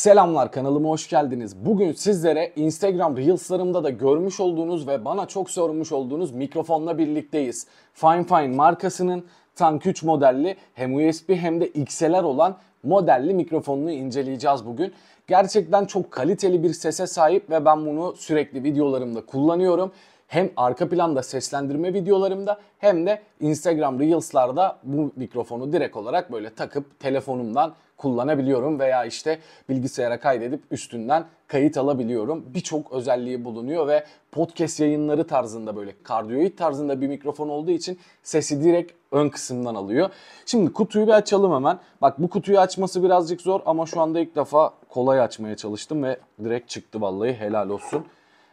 Selamlar kanalıma hoş geldiniz. Bugün sizlere Instagram Reels'larımda da görmüş olduğunuz ve bana çok sormuş olduğunuz mikrofonla birlikteyiz. Fine Fine markasının Tank 3 modelli hem USB hem de XLR olan modelli mikrofonunu inceleyeceğiz bugün. Gerçekten çok kaliteli bir sese sahip ve ben bunu sürekli videolarımda kullanıyorum hem arka planda seslendirme videolarımda hem de Instagram Reels'larda bu mikrofonu direkt olarak böyle takıp telefonumdan kullanabiliyorum veya işte bilgisayara kaydedip üstünden kayıt alabiliyorum. Birçok özelliği bulunuyor ve podcast yayınları tarzında böyle kardiyoid tarzında bir mikrofon olduğu için sesi direkt ön kısımdan alıyor. Şimdi kutuyu bir açalım hemen. Bak bu kutuyu açması birazcık zor ama şu anda ilk defa kolay açmaya çalıştım ve direkt çıktı vallahi helal olsun.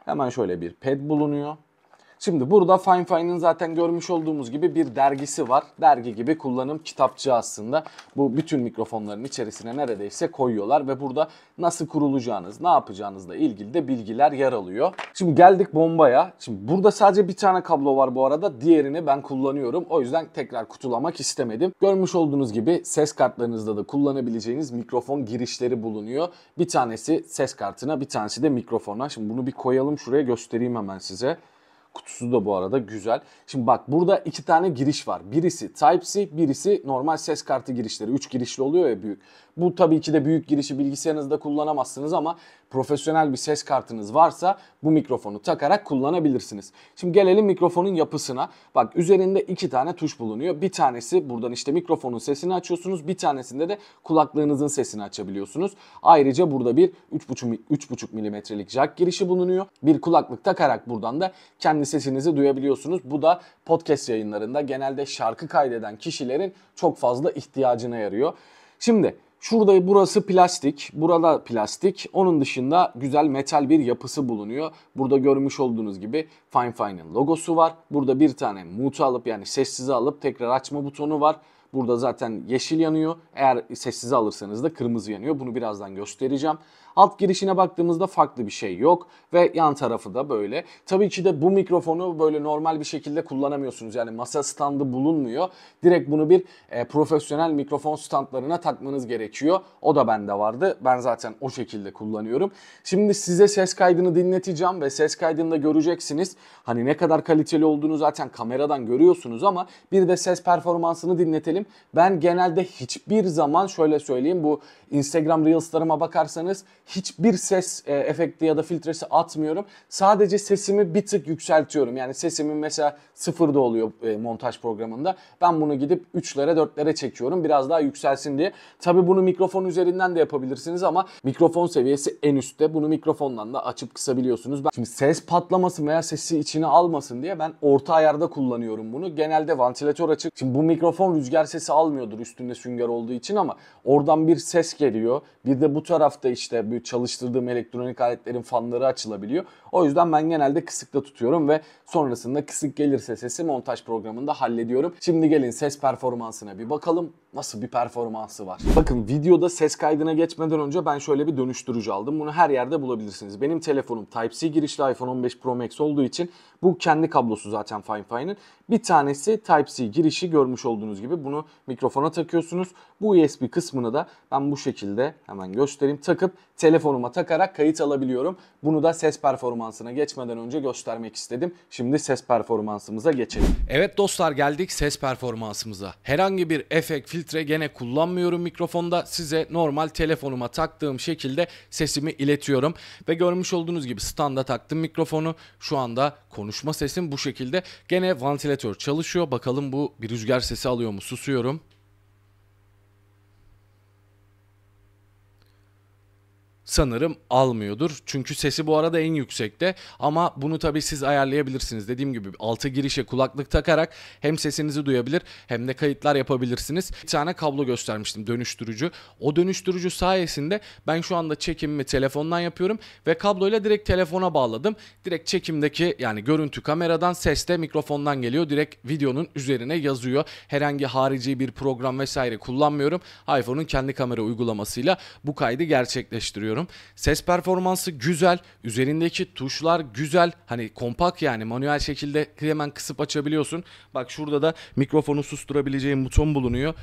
Hemen şöyle bir ped bulunuyor. Şimdi burada Fine Fine'ın zaten görmüş olduğumuz gibi bir dergisi var. Dergi gibi kullanım kitapçığı aslında. Bu bütün mikrofonların içerisine neredeyse koyuyorlar ve burada nasıl kurulacağınız, ne yapacağınızla ilgili de bilgiler yer alıyor. Şimdi geldik bombaya. Şimdi burada sadece bir tane kablo var bu arada. Diğerini ben kullanıyorum. O yüzden tekrar kutulamak istemedim. Görmüş olduğunuz gibi ses kartlarınızda da kullanabileceğiniz mikrofon girişleri bulunuyor. Bir tanesi ses kartına, bir tanesi de mikrofona. Şimdi bunu bir koyalım şuraya göstereyim hemen size. Kutusu da bu arada güzel. Şimdi bak burada iki tane giriş var. Birisi Type-C, birisi normal ses kartı girişleri. Üç girişli oluyor ya büyük. Bu tabii ki de büyük girişi bilgisayarınızda kullanamazsınız ama profesyonel bir ses kartınız varsa bu mikrofonu takarak kullanabilirsiniz. Şimdi gelelim mikrofonun yapısına. Bak üzerinde iki tane tuş bulunuyor. Bir tanesi buradan işte mikrofonun sesini açıyorsunuz. Bir tanesinde de kulaklığınızın sesini açabiliyorsunuz. Ayrıca burada bir 3,5 3,5 milimetrelik jack girişi bulunuyor. Bir kulaklık takarak buradan da kendisi sesinizi duyabiliyorsunuz. Bu da podcast yayınlarında genelde şarkı kaydeden kişilerin çok fazla ihtiyacına yarıyor. Şimdi Şurada burası plastik, burada plastik. Onun dışında güzel metal bir yapısı bulunuyor. Burada görmüş olduğunuz gibi Fine Fine'in logosu var. Burada bir tane mute alıp yani sessize alıp tekrar açma butonu var. Burada zaten yeşil yanıyor. Eğer sessize alırsanız da kırmızı yanıyor. Bunu birazdan göstereceğim. Alt girişine baktığımızda farklı bir şey yok ve yan tarafı da böyle. Tabii ki de bu mikrofonu böyle normal bir şekilde kullanamıyorsunuz. Yani masa standı bulunmuyor. Direkt bunu bir e, profesyonel mikrofon standlarına takmanız gerekiyor. O da bende vardı. Ben zaten o şekilde kullanıyorum. Şimdi size ses kaydını dinleteceğim ve ses kaydında göreceksiniz. Hani ne kadar kaliteli olduğunu zaten kameradan görüyorsunuz ama bir de ses performansını dinletelim. Ben genelde hiçbir zaman şöyle söyleyeyim bu Instagram Reels'larıma bakarsanız hiçbir ses e, efekti ya da filtresi atmıyorum. Sadece sesimi bir tık yükseltiyorum. Yani sesimin mesela sıfırda oluyor e, montaj programında. Ben bunu gidip 3'lere 4'lere çekiyorum biraz daha yükselsin diye. Tabi bunu mikrofon üzerinden de yapabilirsiniz ama mikrofon seviyesi en üstte. Bunu mikrofondan da açıp kısabiliyorsunuz. Ben, şimdi ses patlamasın veya sesi içine almasın diye ben orta ayarda kullanıyorum bunu. Genelde ventilatör açık. Şimdi bu mikrofon rüzgar sesi almıyordur üstünde sünger olduğu için ama oradan bir ses geliyor. Bir de bu tarafta işte bir gibi çalıştırdığım elektronik aletlerin fanları açılabiliyor. O yüzden ben genelde kısıkta tutuyorum ve sonrasında kısık gelirse sesi montaj programında hallediyorum. Şimdi gelin ses performansına bir bakalım. Nasıl bir performansı var? Bakın videoda ses kaydına geçmeden önce ben şöyle bir dönüştürücü aldım. Bunu her yerde bulabilirsiniz. Benim telefonum Type-C girişli iPhone 15 Pro Max olduğu için bu kendi kablosu zaten Fine FineFine'ın. Bir tanesi Type-C girişi görmüş olduğunuz gibi bunu mikrofona takıyorsunuz. Bu USB kısmını da ben bu şekilde hemen göstereyim. Takıp telefonuma takarak kayıt alabiliyorum. Bunu da ses performansına geçmeden önce göstermek istedim. Şimdi ses performansımıza geçelim. Evet dostlar geldik ses performansımıza. Herhangi bir efekt, filtre filtre gene kullanmıyorum mikrofonda. Size normal telefonuma taktığım şekilde sesimi iletiyorum. Ve görmüş olduğunuz gibi standa taktım mikrofonu. Şu anda konuşma sesim bu şekilde. Gene vantilatör çalışıyor. Bakalım bu bir rüzgar sesi alıyor mu? Susuyorum. sanırım almıyordur. Çünkü sesi bu arada en yüksekte ama bunu tabii siz ayarlayabilirsiniz. Dediğim gibi altı girişe kulaklık takarak hem sesinizi duyabilir hem de kayıtlar yapabilirsiniz. Bir tane kablo göstermiştim dönüştürücü. O dönüştürücü sayesinde ben şu anda çekimimi telefondan yapıyorum ve kabloyla direkt telefona bağladım. Direkt çekimdeki yani görüntü kameradan ses de mikrofondan geliyor. Direkt videonun üzerine yazıyor. Herhangi harici bir program vesaire kullanmıyorum. iPhone'un kendi kamera uygulamasıyla bu kaydı gerçekleştiriyorum düşünüyorum. Ses performansı güzel. Üzerindeki tuşlar güzel. Hani kompak yani manuel şekilde hemen kısıp açabiliyorsun. Bak şurada da mikrofonu susturabileceğin buton bulunuyor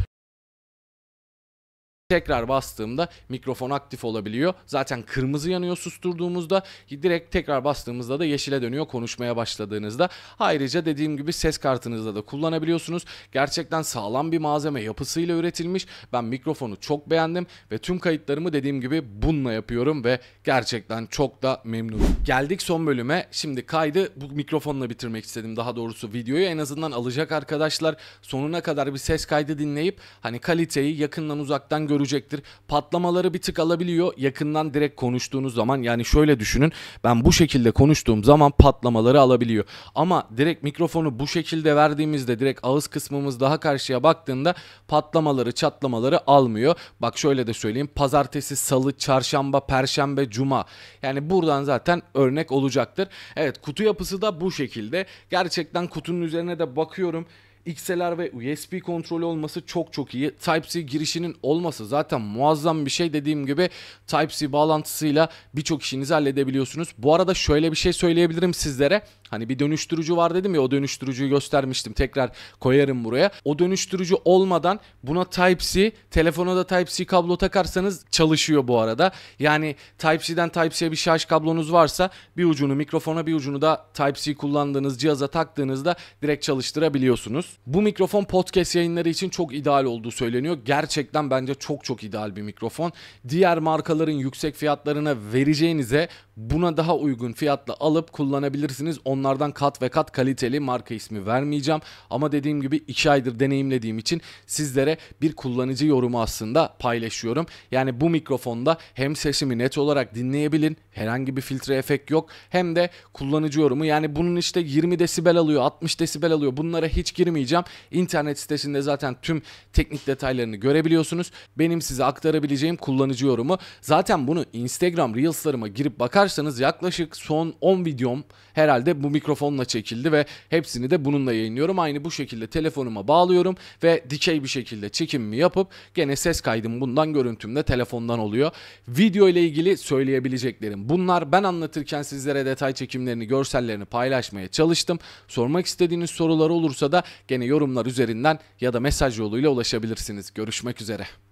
tekrar bastığımda mikrofon aktif olabiliyor. Zaten kırmızı yanıyor susturduğumuzda direkt tekrar bastığımızda da yeşile dönüyor konuşmaya başladığınızda. Ayrıca dediğim gibi ses kartınızda da kullanabiliyorsunuz. Gerçekten sağlam bir malzeme yapısıyla üretilmiş. Ben mikrofonu çok beğendim ve tüm kayıtlarımı dediğim gibi bununla yapıyorum ve gerçekten çok da memnunum. Geldik son bölüme. Şimdi kaydı bu mikrofonla bitirmek istedim. Daha doğrusu videoyu en azından alacak arkadaşlar sonuna kadar bir ses kaydı dinleyip hani kaliteyi yakından uzaktan görüntü görecektir. Patlamaları bir tık alabiliyor. Yakından direkt konuştuğunuz zaman yani şöyle düşünün. Ben bu şekilde konuştuğum zaman patlamaları alabiliyor. Ama direkt mikrofonu bu şekilde verdiğimizde direkt ağız kısmımız daha karşıya baktığında patlamaları, çatlamaları almıyor. Bak şöyle de söyleyeyim. Pazartesi, salı, çarşamba, perşembe, cuma. Yani buradan zaten örnek olacaktır. Evet kutu yapısı da bu şekilde. Gerçekten kutunun üzerine de bakıyorum. XLR ve USB kontrolü olması çok çok iyi. Type-C girişinin olması zaten muazzam bir şey. Dediğim gibi Type-C bağlantısıyla birçok işinizi halledebiliyorsunuz. Bu arada şöyle bir şey söyleyebilirim sizlere. Hani bir dönüştürücü var dedim ya o dönüştürücüyü göstermiştim. Tekrar koyarım buraya. O dönüştürücü olmadan buna Type-C, telefona da Type-C kablo takarsanız çalışıyor bu arada. Yani Type-C'den Type-C'ye bir şarj kablonuz varsa bir ucunu mikrofona bir ucunu da Type-C kullandığınız cihaza taktığınızda direkt çalıştırabiliyorsunuz. Bu mikrofon podcast yayınları için çok ideal olduğu söyleniyor. Gerçekten bence çok çok ideal bir mikrofon. Diğer markaların yüksek fiyatlarına vereceğinize buna daha uygun fiyatla alıp kullanabilirsiniz. Onlar Onlardan kat ve kat kaliteli marka ismi vermeyeceğim. Ama dediğim gibi 2 aydır deneyimlediğim için sizlere bir kullanıcı yorumu aslında paylaşıyorum. Yani bu mikrofonda hem sesimi net olarak dinleyebilin. Herhangi bir filtre efekt yok. Hem de kullanıcı yorumu yani bunun işte 20 desibel alıyor 60 desibel alıyor bunlara hiç girmeyeceğim. İnternet sitesinde zaten tüm teknik detaylarını görebiliyorsunuz. Benim size aktarabileceğim kullanıcı yorumu. Zaten bunu Instagram Reels'larıma girip bakarsanız yaklaşık son 10 videom herhalde bu mikrofonla çekildi ve hepsini de bununla yayınlıyorum. Aynı bu şekilde telefonuma bağlıyorum ve dikey bir şekilde çekimimi yapıp gene ses kaydım bundan görüntüm de telefondan oluyor. Video ile ilgili söyleyebileceklerim bunlar. Ben anlatırken sizlere detay çekimlerini, görsellerini paylaşmaya çalıştım. Sormak istediğiniz sorular olursa da gene yorumlar üzerinden ya da mesaj yoluyla ulaşabilirsiniz. Görüşmek üzere.